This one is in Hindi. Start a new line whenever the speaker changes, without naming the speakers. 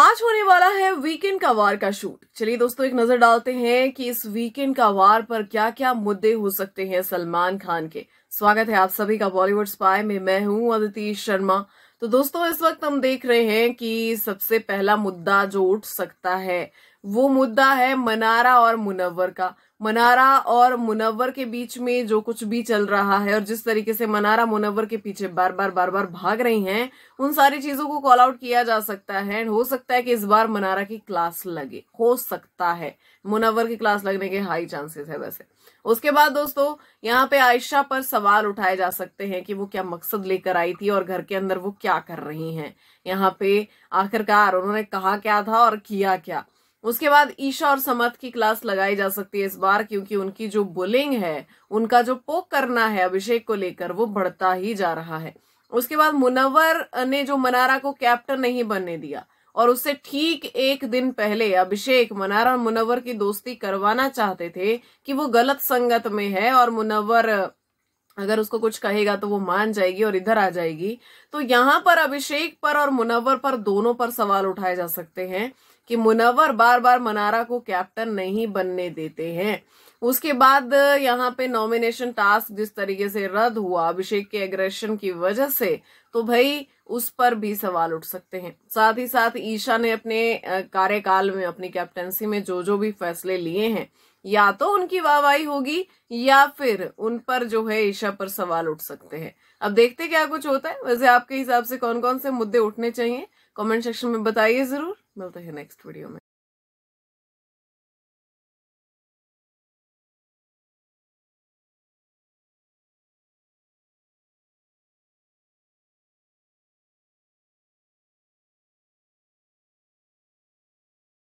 आज होने वाला है वीकेंड का वार का शूट चलिए दोस्तों एक नजर डालते हैं कि इस वीकेंड का वार पर क्या क्या मुद्दे हो सकते हैं सलमान खान के स्वागत है आप सभी का बॉलीवुड स्पाई में मैं हूं अदिति शर्मा तो दोस्तों इस वक्त हम देख रहे हैं कि सबसे पहला मुद्दा जो उठ सकता है वो मुद्दा है मनारा और मुनव्वर का मनारा और मुनव्वर के बीच में जो कुछ भी चल रहा है और जिस तरीके से मनारा मुनव्वर के पीछे बार बार बार बार भाग रही हैं उन सारी चीजों को कॉल आउट किया जा सकता है हो सकता है कि इस बार मनारा की क्लास लगे हो सकता है मुनव्वर की क्लास लगने के हाई चांसेस है वैसे उसके बाद दोस्तों यहाँ पे आयशा पर सवाल उठाए जा सकते हैं कि वो क्या मकसद लेकर आई थी और घर के अंदर वो क्या कर रही है यहाँ पे आखिरकार उन्होंने कहा क्या था और किया क्या उसके बाद ईशा और समर्थ की क्लास लगाई जा सकती है इस बार क्योंकि उनकी जो बुलिंग है उनका जो पोक करना है अभिषेक को लेकर वो बढ़ता ही जा रहा है उसके बाद मुनवर ने जो मनारा को कैप्टन नहीं बनने दिया और उससे ठीक एक दिन पहले अभिषेक मनारा और मुनवर की दोस्ती करवाना चाहते थे कि वो गलत संगत में है और मुनवर अगर उसको कुछ कहेगा तो वो मान जाएगी और इधर आ जाएगी तो यहाँ पर अभिषेक पर और मुनव्वर पर दोनों पर सवाल उठाए जा सकते हैं कि मुनव्वर बार बार मनारा को कैप्टन नहीं बनने देते हैं उसके बाद यहाँ पे नॉमिनेशन टास्क जिस तरीके से रद्द हुआ अभिषेक के एग्रेशन की वजह से तो भाई उस पर भी सवाल उठ सकते हैं साथ ही साथ ईशा ने अपने कार्यकाल में अपनी कैप्टनसी में जो जो भी फैसले लिए हैं या तो उनकी वाहवाही होगी या फिर उन पर जो है ईशा पर सवाल उठ सकते हैं अब देखते क्या कुछ होता है वैसे आपके हिसाब से कौन कौन से मुद्दे उठने चाहिए कमेंट सेक्शन में बताइए जरूर मिलते हैं नेक्स्ट वीडियो में